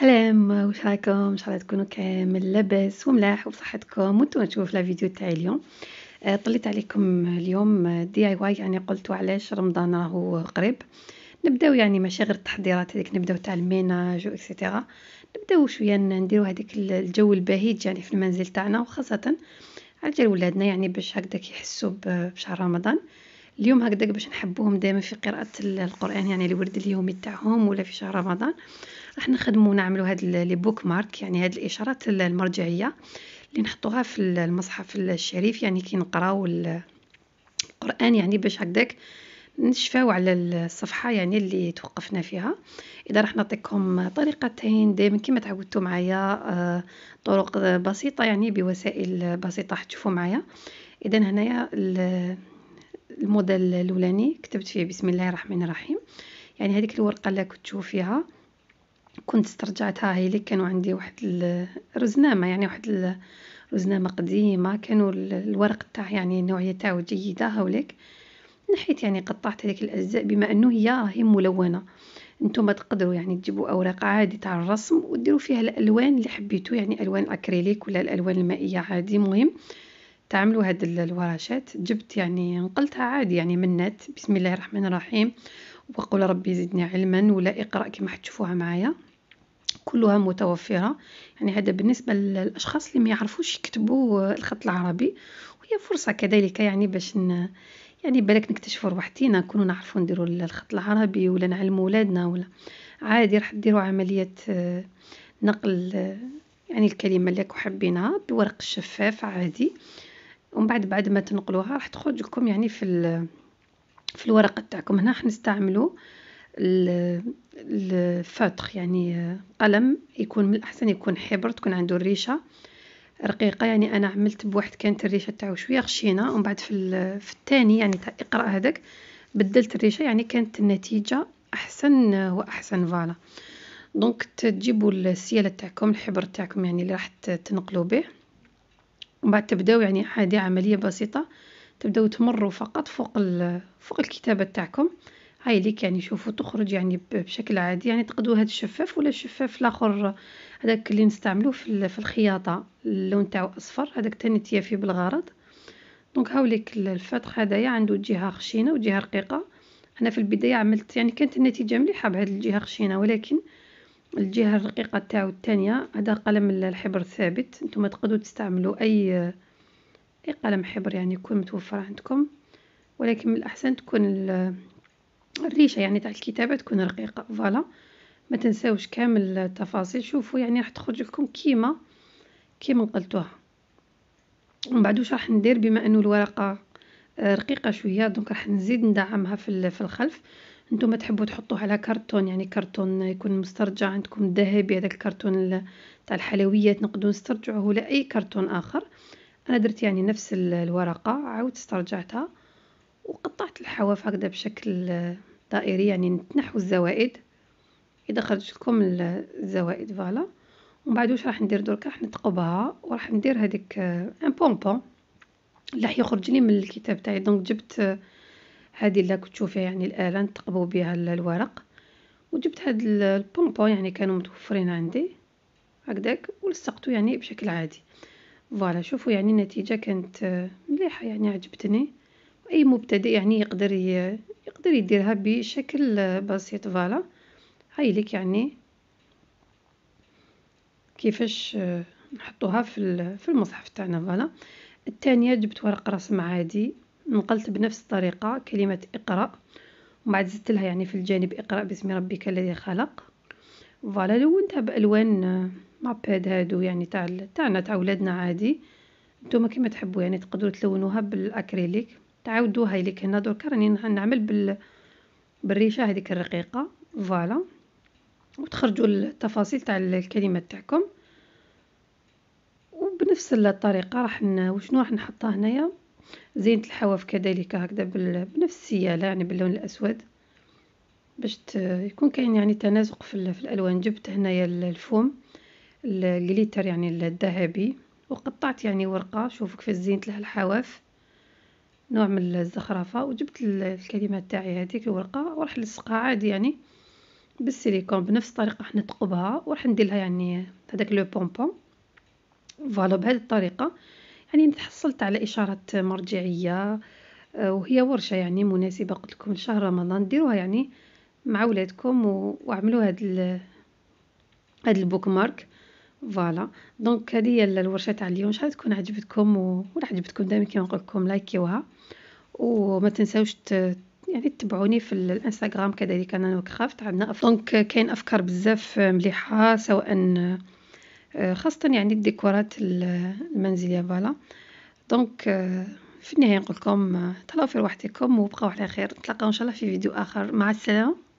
سلام واش راكم ان شاء الله تكونوا كامل لاباس وملاح وبصحتكم وانتم تشوفوا لا فيديو تاعي اليوم آه، طليت عليكم اليوم دي اي واي يعني قلت علاش رمضان راهو قريب نبداو يعني ماشي غير التحضيرات هذيك نبداو تاع الميناج واكسيتيرا نبداو شويه نديرو هذيك الجو البهيج يعني في المنزل تاعنا وخاصه على جال ولادنا يعني باش هكذا كيحسوا بشهر رمضان اليوم هكذا باش نحبوهم دائما في قراءه القران يعني الورد اليومي تاعهم ولا في شهر رمضان راح نخدموا نعملوا هاد لي بوك مارك يعني هاد الاشارات المرجعيه اللي نحطوها في المصحف الشريف يعني كي نقراو القران يعني باش هكذاك نشفاو على الصفحه يعني اللي توقفنا فيها اذا راح نعطيكم طريقتين دائما كما تعودتوا معايا آه، طرق بسيطه يعني بوسائل بسيطه راح تشوفوا معايا اذا هنايا الموديل الاولاني كتبت فيه بسم الله الرحمن الرحيم يعني هذيك الورقه اللي كنت فيها كنت استرجعتها هي اللي كانوا عندي واحد الرزنامه يعني واحد الرزنامه قديمه كانوا الورق تاع يعني النوعيه تاعو جيده هاوليك نحيت يعني قطعت هذيك الاجزاء بما انه هي راهي ملونه انتم تقدروا يعني تجيبوا اوراق عادي تاع الرسم وديروا فيها الالوان اللي حبيتوا يعني الوان اكريليك ولا الالوان المائيه عادي مهم تعملوا هاد الورشات جبت يعني نقلتها عادي يعني من نت بسم الله الرحمن الرحيم وقل ربي زدني علما ولا اقرا كما حتشوفوها معايا كلها متوفره يعني هذا بالنسبه للاشخاص اللي ما يعرفوش يكتبوا الخط العربي وهي فرصه كذلك يعني باش ن... يعني بالك نكتشفوا روحتينا نكونوا نعرفوا نديروا الخط العربي ولا نعلموا ولادنا ولا عادي راح ديروا عمليه نقل يعني الكلمه اللي راكو حابينها بورق الشفاف عادي ومن بعد بعد ما تنقلوها راح تخرج لكم يعني في في الورقه تاعكم هنا راح نستعملوا الفاتخ يعني قلم يكون من الاحسن يكون حبر تكون عنده الريشه رقيقه يعني انا عملت بواحد كانت الريشه تاعو شويه خشينه ومن بعد في في الثاني يعني تاع اقرا هذاك بدلت الريشه يعني كانت النتيجه احسن واحسن فوالا دونك تجيبوا السياله تاعكم الحبر تاعكم يعني اللي راح تنقلوا به ومن بعد تبداو يعني عادي عمليه بسيطه تبداو تمروا فقط فوق فوق الكتابه تاعكم هاي ليك يعني شوفوا تخرج يعني بشكل عادي يعني تقدو هذا الشفاف ولا الشفاف الاخر هذاك اللي نستعملوه في في الخياطه اللون تاعو اصفر هذاك ثاني فيه بالغرض دونك هاوليك الفتح هذايا عنده جهه خشينه وجهه رقيقه انا في البدايه عملت يعني كانت النتيجه مليحه بهذه الجهه خشينه ولكن الجهه الرقيقه تاعو الثانيه هذا قلم الحبر الثابت نتوما تقدروا تستعملوا اي اي قلم حبر يعني يكون متوفر عندكم ولكن من الاحسن تكون الريشه يعني تاع الكتابه تكون رقيقه فوالا ما تنساوش كامل التفاصيل شوفوا يعني راح تخرج لكم كيما كيما قلتوها ومن بعد واش راح ندير بما انه الورقه آه، رقيقه شويه دونك راح نزيد ندعمها في الخلف نتوما تحبوا تحطوه على كرتون يعني كرتون يكون مسترجع عندكم الذهبي هذا الكرتون تاع الحلويات نقدروا نسترجعوه لاي كرتون اخر انا درت يعني نفس الورقه عاودت استرجعتها وقطعت الحواف هكذا بشكل دائري يعني نتنحو الزوائد اذا خرج لكم الزوائد فوالا ومن بعد واش راح ندير دركا راح نثقبها وراح ندير هذيك ان بونبون راح يخرج لي من الكتاب تاعي دونك جبت هذه اللي كنت يعني الاله نتقبوا بها الورق وجبت هاد البومبو يعني كانوا متوفرين عندي هكذاك ولصقته يعني بشكل عادي فوالا شوفوا يعني النتيجه كانت آه، مليحه يعني عجبتني اي مبتدئ يعني يقدر يقدر يديرها بشكل آه، بسيط فوالا هاي لك يعني كيفاش آه، نحطوها في في المصحف تاعنا فوالا الثانيه جبت ورق رسم عادي نقلت بنفس الطريقة كلمة اقرأ ومن بعد زدت لها يعني في الجانب اقرأ باسم ربك الذي خلق فوالا لونتها بألوان آه، مابيد هادو يعني تاع تاعنا تاع ولادنا عادي نتوما كيما تحبوا يعني تقدروا تلونوها بالاكريليك تعاودوها ليك هنا دركا راني نعمل بال بالريشه هذيك الرقيقه فوالا وتخرجوا التفاصيل تاع الكلمه تاعكم وبنفس الطريقه راح وشنو راح نحطها هنايا زينت الحواف كذلك هكذا بنفس السياله يعني باللون الاسود باش يكون كاين يعني تناسق في, في الالوان جبت هنايا الفوم الجليتر يعني الذهبي وقطعت يعني ورقه شوفوا كيفاش زينت لها الحواف نوع من الزخرفه وجبت الكلمه تاعي هذيك الورقه وراح نلصقها عادي يعني بالسيليكون بنفس الطريقه راح نثقبها وراح ندير لها يعني هذاك لو بونبون فوالا بهذه الطريقه يعني تحصلت على إشارة مرجعية آه، وهي ورشة يعني مناسبة قلت لكم شهر رمضان ديروها يعني مع ولادكم وعملوا هاد ال هاد البوك مارك فوالا دونك هذه هي الورشه تاع اليوم شحال تكون عجبتكم و... ولا عجبتكم دائما كيما نقول لكم لايكيوها وما تنساوش ت... يعني تتبعوني في الانستغرام كذلك انا وكرافت عندنا أف... دونك كاين افكار بزاف مليحه سواء آه، خاصة يعني الديكورات المنزلية فوالا دونك آه، في النهاية نقول لكم آه، تهلاو في رواحتكم وبقاو على خير نتلاقاو ان شاء الله في فيديو اخر مع السلامه